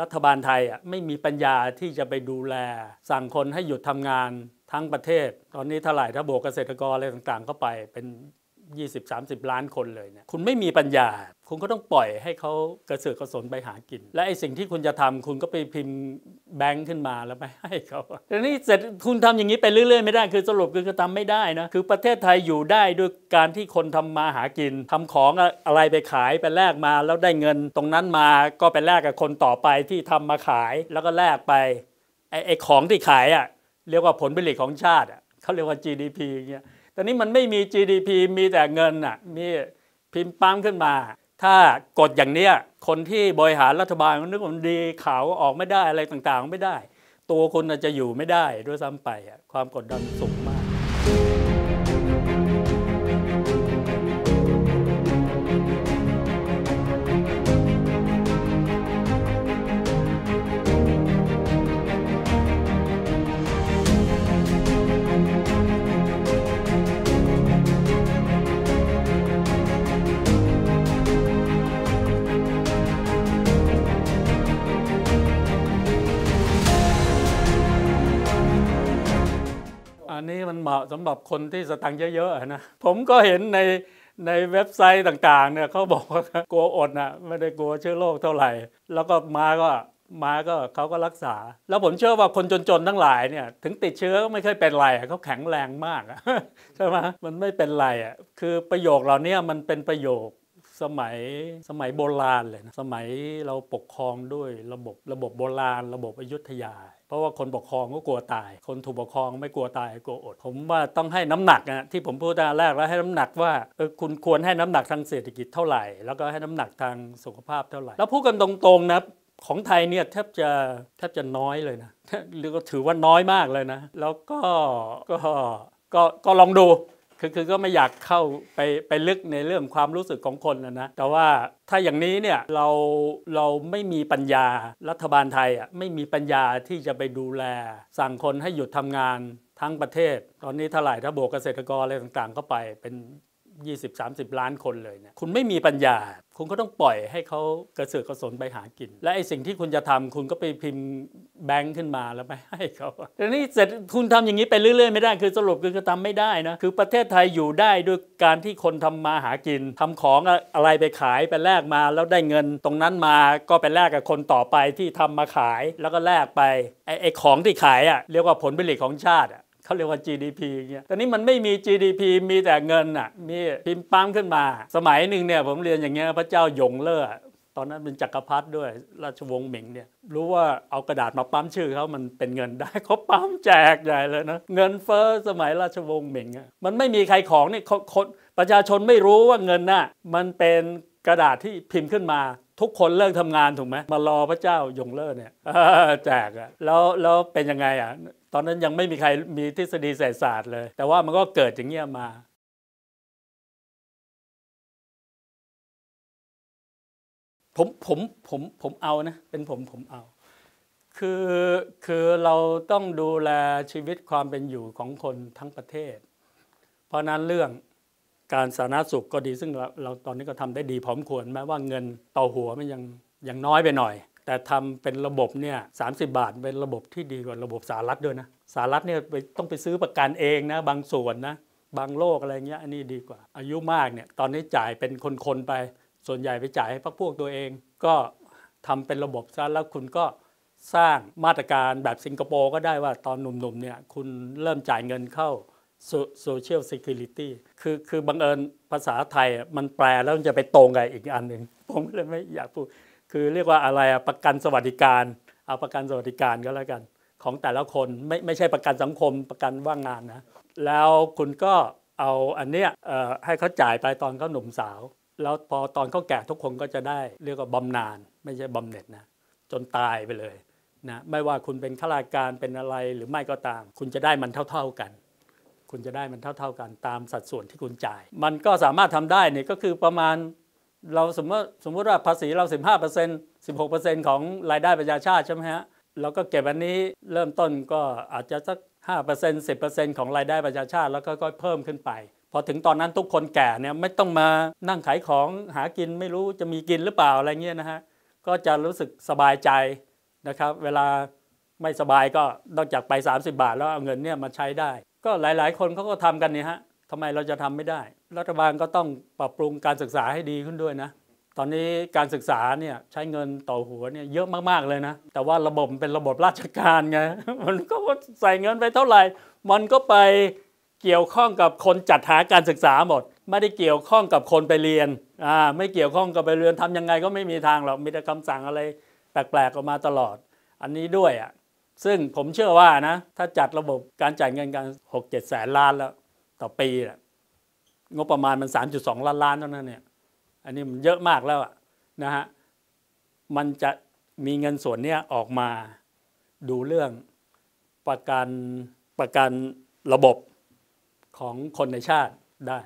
รัฐบาลไทยอ่ะไม่มีปัญญาที่จะไปดูแล สั่งคนให้หยุดทำงานทั้งประเทศ ตอนนี้เท่าไหร่ถ้าบวกเกษตรกรอะไรต่างๆเข้าไปเป็น 20-30 ล้านคนเลยเนี่ยคุณไม่มีปัญญาคุณก็ต้องปล่อยให้เขากระเสือกกระสนไปหากิน และไอ้สิ่งที่คุณจะทำคุณก็ไปพิมพ์แบงค์ขึ้นมาแล้วไปให้เขาทีนี้เสร็จคุณทำอย่างนี้ไปเรื่อยๆไม่ได้คือสรุปคือทำไม่ได้นะ คือประเทศไทยอยู่ได้ด้วยการที่คนทำมาหากิน ทำของอะไรไปขายไปแลกมาแล้วได้เงินตรงนั้นมาก็ไปแลกกับคนต่อไปที่ทำมาขาย แล้วก็แลกไปไอ้ของที่ขายอ่ะเรียกว่าผลผลิตของชาติอ่ะเขาเรียกว่า GDP เงี้ยแต่นี้มันไม่มี GDP มีแต่เงินอ่ะมีพิมพ์ปั๊มขึ้นมาถ้ากดอย่างเนี้ยคนที่บริหารรัฐบาลนึกว่ามันดีข่าวออกไม่ได้อะไรต่างๆไม่ได้ ตัวคนอาจจะอยู่ไม่ได้ด้วยซ้ำไป ความกดดันสูงมากอันนี้มันเหมาะสำหรับคนที่สตังค์เยอะๆนะผมก็เห็นในในเว็บไซต์ต่างๆเนี่ยเขาบอกว่ากลัวอดนะไม่ได้กลัวเชื้อโรคเท่าไหร่ แล้วก็มาก็มาก็เขาก็รักษา แล้วผมเชื่อว่าคนจนๆทั้งหลายเนี่ยถึงติดเชื้อก็ไม่เคยเป็นไรเขาแข็งแรงมากใช่ไหมมันไม่เป็นไรอ่ะคือประโยคเหล่านี้มันเป็นประโยคสมัยสมัยโบราณเลยนะ สมัยเราปกครองด้วยระบบระบบโบราณระบบอยุธยาเพราะว่าคนปกครองก็กลัวตาย คนถูกปกครองไม่กลัวตายกลัวอด ผมว่าต้องให้น้ำหนักนะที่ผมพูดตอนแรกแล้วให้น้ำหนักว่าเออคุณควรให้น้ำหนักทางเศรษฐกิจเท่าไหร่แล้วก็ให้น้ำหนักทางสุขภาพเท่าไหร่ แล้วพูดกันตรงๆนะของไทยเนี่ยแทบจะแทบจะน้อยเลยนะหรือก็ถือว่าน้อยมากเลยนะ แล้วก็ก็ก็ลองดูคือคือก็ไม่อยากเข้าไปไปลึกในเรื่องความรู้สึกของคนนะนะแต่ว่าถ้าอย่างนี้เนี่ยเราเราไม่มีปัญญารัฐบาลไทยอ่ะไม่มีปัญญาที่จะไปดูแล สั่งคนให้หยุดทำงานทั้งประเทศ ตอนนี้ถลาไหร่ถ้าบวกเกษตรกรอะไรต่างๆก็ไปเป็น 20-30 ล้านคนเลยเนะี่ยคุณไม่มีปัญญาคุณก็ต้องปล่อยให้เขากระเสือกกระสนไปหากินและไอสิ่งที่คุณจะทำคุณก็ไปพิมพ์แบงค์ขึ้นมาแล้วไปให้เขาแต่นี่เสร็จคุณทำอย่างนี้ไปเรื่อยๆ ไม่ได้คือสรุปคือทำไม่ได้นะคือประเทศไทยอยู่ได้ด้วยการที่คนทำมาหากิน ทำของอะไรไปขายไปแลกมาแล้วได้เงินตรงนั้นมาก็ไปแลกกับคนต่อไปที่ทำมาขายแล้วก็แลกไปไอไอของที่ขายอ่ะเรียกว่าผลผลิตของชาติอ่ะเขาเรียกว่า GDP เงี้ย ตอนนี้มันไม่มี GDP มีแต่เงินอ่ะ มีพิมพ์ปั๊มขึ้นมา สมัยหนึ่งเนี่ยผมเรียนอย่างเงี้ยพระเจ้าหยงเล่อ ตอนนั้นเป็นจักรพรรดิด้วย ราชวงศ์หมิงเนี่ยรู้ว่าเอากระดาษมาปั๊มชื่อเขามันเป็นเงินได้เขาปั๊มแจกใหญ่เลยนะ เงินเฟ้อสมัยราชวงศ์หมิงอ่ะมันไม่มีใครของนี่คนประชาชนไม่รู้ว่าเงินน่ะมันเป็นกระดาษที่พิมพ์ขึ้นมาทุกคนเลิกทำงานถูกไหม มารอพระเจ้ายงเลิศเนี่ยแจกอะแล้วแล้วเป็นยังไงอะตอนนั้นยังไม่มีใครมีทฤษฎีเศรษฐศาสตร์เลย แต่ว่ามันก็เกิดอย่างเงี้ยมาผมผมผม ผมเอานะ เป็นผมผมเอา คือ คือเราต้องดูแลชีวิตความเป็นอยู่ของคนทั้งประเทศ เพราะนั้นเรื่องการสาธารณสุขก็ดีซึ่งเราเราตอนนี้ก็ทำได้ดีพร้อมควรแม้ว่าเงินต่อหัวมันยังยังน้อยไปหน่อย แต่ทำเป็นระบบเนี่ยสาบาทเป็นระบบที่ดีกว่าระบบสารัฐด้วยนะสารัฐเนี่ยต้องไปซื้อประกันเองนะบางส่วนนะบางโรคอะไรเงี้ยอันนี้ดีกว่าอายุมากเนี่ยตอนนี้จ่ายเป็นคนๆไปส่วนใหญ่ไปจ่ายให้พวกพวกตัวเอง ก็ทำเป็นระบบซะแล้วคุณก็สร้างมาตรการแบบสิงคโปร์ก็ได้ว่าตอนหนุ่มๆเนี่ยคุณเริ่มจ่ายเงินเข้าโซเชียลซิเค u ลิตี้คือคือบังเอิญภาษาไทยมันแปลแล้วมันจะไปตรงกับอีกอันหนึ่งผมเลยไม่อยากพูดคือเรียกว่าอะไรประกันสวัสดิการ เอาประกันสวัสดิการก็แล้วกัน ของแต่ละคนไม่ไม่ใช่ประกันสังคมประกันว่างงานนะแล้วคุณก็เอาอันเนี้ยให้เขาจ่ายไปตอนเขาหนุ่มสาว แล้วพอตอนเขาแก่ทุกคนก็จะได้เรียกว่าบำนาญไม่ใช่บำเหน็จนะจนตายไปเลยนะไม่ว่าคุณเป็นข้าราชการเป็นอะไรหรือไม่ก็ตาม คุณจะได้มันเท่าๆกันคุณจะได้มันเท่าๆกันตามสัดส่วนที่คุณจ่าย มันก็สามารถทำได้เนี่ยก็คือประมาณเราสมมติสมมติว่าภาษีเรา 15% 16%ของรายได้ประชาชาติใช่ไหมฮะเราก็เก็บอันนี้เริ่มต้นก็อาจจะสัก5% 10%ของรายได้ประชาชาติ แล้วก็ค่อยเพิ่มขึ้นไป พอถึงตอนนั้นทุกคนแก่เนี่ยไม่ต้องมานั่งขายของหากินไม่รู้จะมีกินหรือเปล่าอะไรเงี้ยนะฮะก็จะรู้สึกสบายใจนะครับเวลาไม่สบายก็นอกจากไป 30 บาท แล้วเอาเงินเนี่ยมาใช้ได้ก็หลาย ๆ คนเขาก็ทำกันเนี่ยฮะทำไมเราจะทำไม่ได้รัฐบาลก็ต้องปรับปรุงการศึกษาให้ดีขึ้นด้วยนะ ตอนนี้การศึกษาเนี่ยใช้เงินต่อหัวเนี่ยเยอะมากๆเลยนะแต่ว่าระบบเป็นระบบราชการไงมันก็ใส่เงินไปเท่าไหร่ มันก็ไปเกี่ยวข้องกับคนจัดหาการศึกษาหมดไม่ได้เกี่ยวข้องกับคนไปเรียนอ่าไม่เกี่ยวข้องกับไปเรียนทํำยังไง ก็ไม่มีทางหรอกมีแต่คำสั่งอะไร แปลกๆออกมาตลอด อันนี้ด้วยอ่ะซึ่งผมเชื่อว่านะ ถ้าจัดระบบการจ่ายเงินกันหกเจ็ดแสนล้านแล้ว ต่อปีนะงบประมาณมัน 3.2 ล้านล้าน เท่านั้นเนี่ย อันนี้มันเยอะมากแล้วนะฮะมันจะมีเงินส่วนนี้ออกมาดูเรื่องประกันประกันระบบของคนในชาติได้